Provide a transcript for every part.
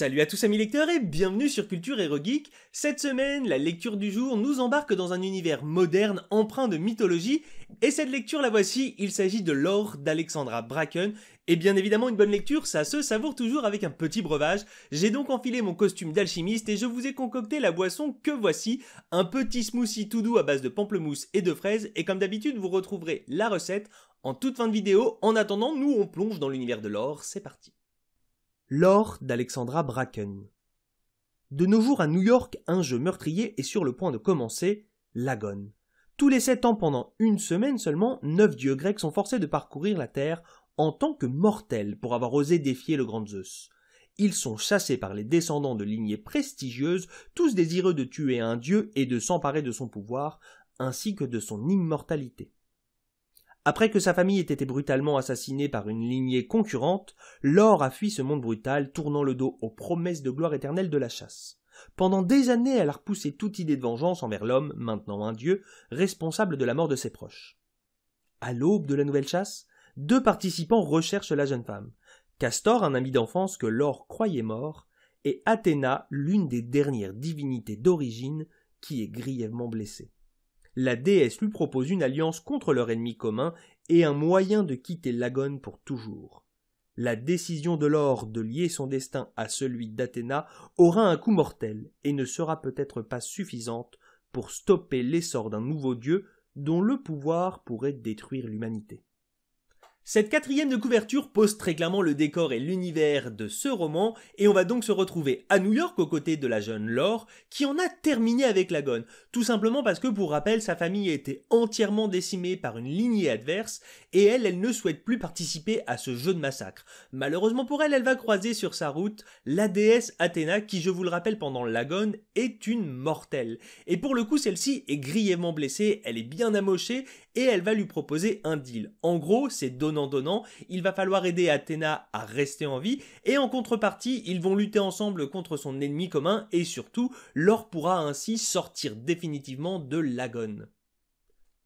Salut à tous amis lecteurs et bienvenue sur Culture Hero Cette semaine, la lecture du jour nous embarque dans un univers moderne empreint de mythologie et cette lecture la voici, il s'agit de l'or d'Alexandra Bracken et bien évidemment une bonne lecture ça se savoure toujours avec un petit breuvage. J'ai donc enfilé mon costume d'alchimiste et je vous ai concocté la boisson que voici, un petit smoothie tout doux à base de pamplemousse et de fraises et comme d'habitude vous retrouverez la recette en toute fin de vidéo. En attendant, nous on plonge dans l'univers de l'or, c'est parti. L'or d'Alexandra Bracken. De nos jours à New York, un jeu meurtrier est sur le point de commencer, l'Agone. Tous les sept ans pendant une semaine seulement, neuf dieux grecs sont forcés de parcourir la Terre en tant que mortels pour avoir osé défier le grand Zeus. Ils sont chassés par les descendants de lignées prestigieuses, tous désireux de tuer un dieu et de s'emparer de son pouvoir, ainsi que de son immortalité. Après que sa famille ait été brutalement assassinée par une lignée concurrente, Laure a fui ce monde brutal, tournant le dos aux promesses de gloire éternelle de la chasse. Pendant des années, elle a repoussé toute idée de vengeance envers l'homme, maintenant un dieu, responsable de la mort de ses proches. À l'aube de la nouvelle chasse, deux participants recherchent la jeune femme. Castor, un ami d'enfance que Laure croyait mort, et Athéna, l'une des dernières divinités d'origine, qui est grièvement blessée la déesse lui propose une alliance contre leur ennemi commun et un moyen de quitter Lagone pour toujours. La décision de l'or de lier son destin à celui d'Athéna aura un coup mortel et ne sera peut-être pas suffisante pour stopper l'essor d'un nouveau dieu dont le pouvoir pourrait détruire l'humanité. Cette quatrième de couverture pose très clairement le décor et l'univers de ce roman, et on va donc se retrouver à New York aux côtés de la jeune Laure, qui en a terminé avec la tout simplement parce que pour rappel, sa famille a été entièrement décimée par une lignée adverse, et elle, elle ne souhaite plus participer à ce jeu de massacre. Malheureusement pour elle, elle va croiser sur sa route la déesse Athéna, qui je vous le rappelle pendant la est une mortelle. Et pour le coup, celle-ci est grièvement blessée, elle est bien amochée, et elle va lui proposer un deal. En gros, c'est donnant-donnant, il va falloir aider Athéna à rester en vie, et en contrepartie, ils vont lutter ensemble contre son ennemi commun, et surtout, l'or pourra ainsi sortir définitivement de l'agonne.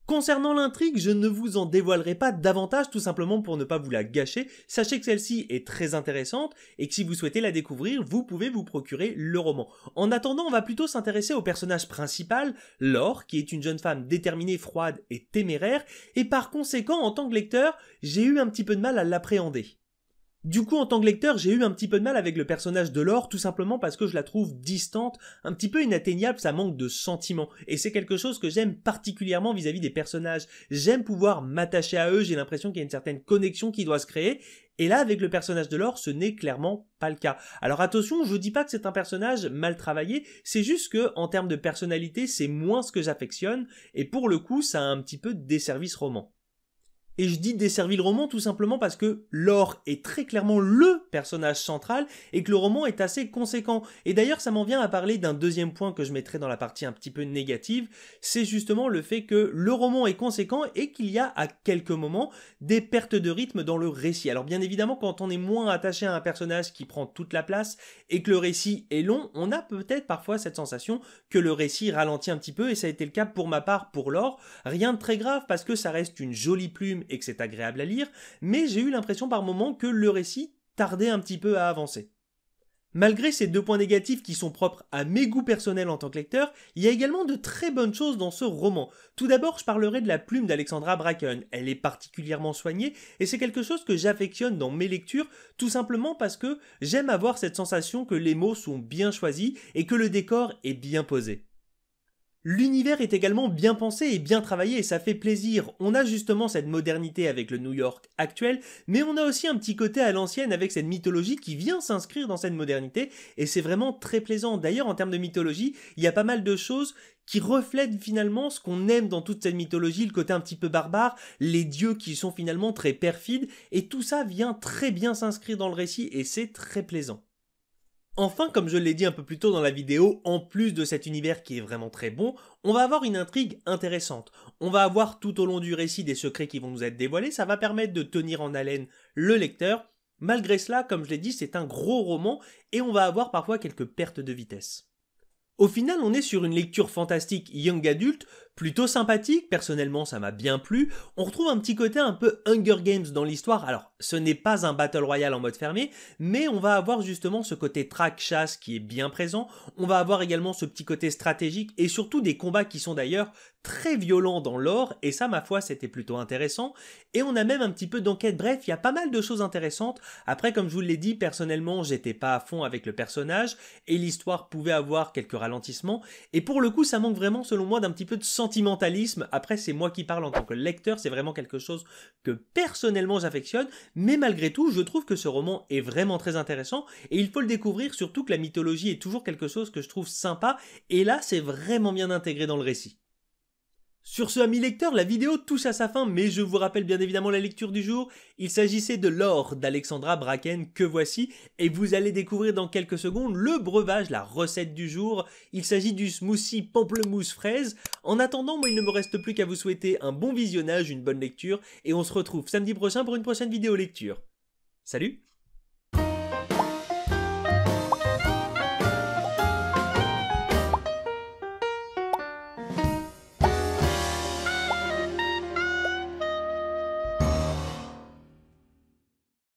Concernant l'intrigue, je ne vous en dévoilerai pas davantage tout simplement pour ne pas vous la gâcher. Sachez que celle-ci est très intéressante et que si vous souhaitez la découvrir, vous pouvez vous procurer le roman. En attendant, on va plutôt s'intéresser au personnage principal, Laure, qui est une jeune femme déterminée, froide et téméraire, et par conséquent, en tant que lecteur, j'ai eu un petit peu de mal à l'appréhender. Du coup, en tant que lecteur, j'ai eu un petit peu de mal avec le personnage de l'or, tout simplement parce que je la trouve distante, un petit peu inatteignable, ça manque de sentiment. Et c'est quelque chose que j'aime particulièrement vis-à-vis des personnages. J'aime pouvoir m'attacher à eux, j'ai l'impression qu'il y a une certaine connexion qui doit se créer, et là, avec le personnage de l'or, ce n'est clairement pas le cas. Alors attention, je dis pas que c'est un personnage mal travaillé, c'est juste que, en termes de personnalité, c'est moins ce que j'affectionne, et pour le coup, ça a un petit peu desservi ce roman. Et je dis desservi le roman tout simplement parce que l'or est très clairement LE personnage central et que le roman est assez conséquent. Et d'ailleurs, ça m'en vient à parler d'un deuxième point que je mettrai dans la partie un petit peu négative, c'est justement le fait que le roman est conséquent et qu'il y a à quelques moments des pertes de rythme dans le récit. Alors bien évidemment, quand on est moins attaché à un personnage qui prend toute la place et que le récit est long, on a peut-être parfois cette sensation que le récit ralentit un petit peu et ça a été le cas pour ma part pour l'or. Rien de très grave parce que ça reste une jolie plume et que c'est agréable à lire, mais j'ai eu l'impression par moments que le récit tarder un petit peu à avancer. Malgré ces deux points négatifs qui sont propres à mes goûts personnels en tant que lecteur, il y a également de très bonnes choses dans ce roman. Tout d'abord, je parlerai de la plume d'Alexandra Bracken. Elle est particulièrement soignée et c'est quelque chose que j'affectionne dans mes lectures tout simplement parce que j'aime avoir cette sensation que les mots sont bien choisis et que le décor est bien posé. L'univers est également bien pensé et bien travaillé et ça fait plaisir. On a justement cette modernité avec le New York actuel, mais on a aussi un petit côté à l'ancienne avec cette mythologie qui vient s'inscrire dans cette modernité et c'est vraiment très plaisant. D'ailleurs, en termes de mythologie, il y a pas mal de choses qui reflètent finalement ce qu'on aime dans toute cette mythologie, le côté un petit peu barbare, les dieux qui sont finalement très perfides, et tout ça vient très bien s'inscrire dans le récit, et c'est très plaisant. Enfin, comme je l'ai dit un peu plus tôt dans la vidéo, en plus de cet univers qui est vraiment très bon, on va avoir une intrigue intéressante. On va avoir tout au long du récit des secrets qui vont nous être dévoilés, ça va permettre de tenir en haleine le lecteur. Malgré cela, comme je l'ai dit, c'est un gros roman et on va avoir parfois quelques pertes de vitesse. Au final, on est sur une lecture fantastique young adulte plutôt sympathique, personnellement ça m'a bien plu. On retrouve un petit côté un peu Hunger Games dans l'histoire. Alors, ce n'est pas un Battle Royale en mode fermé, mais on va avoir justement ce côté track-chasse qui est bien présent. On va avoir également ce petit côté stratégique et surtout des combats qui sont d'ailleurs très violents dans l'or, et ça, ma foi, c'était plutôt intéressant. Et on a même un petit peu d'enquête. Bref, il y a pas mal de choses intéressantes. Après, comme je vous l'ai dit, personnellement, j'étais pas à fond avec le personnage et l'histoire pouvait avoir quelques ralentissements. Et pour le coup, ça manque vraiment, selon moi, d'un petit peu de sens sentimentalisme, après c'est moi qui parle en tant que lecteur, c'est vraiment quelque chose que personnellement j'affectionne, mais malgré tout je trouve que ce roman est vraiment très intéressant et il faut le découvrir, surtout que la mythologie est toujours quelque chose que je trouve sympa et là c'est vraiment bien intégré dans le récit. Sur ce, amis lecteurs, la vidéo touche à sa fin, mais je vous rappelle bien évidemment la lecture du jour. Il s'agissait de l'or d'Alexandra Bracken, que voici, et vous allez découvrir dans quelques secondes le breuvage, la recette du jour. Il s'agit du smoothie pamplemousse fraise. En attendant, moi, il ne me reste plus qu'à vous souhaiter un bon visionnage, une bonne lecture, et on se retrouve samedi prochain pour une prochaine vidéo lecture. Salut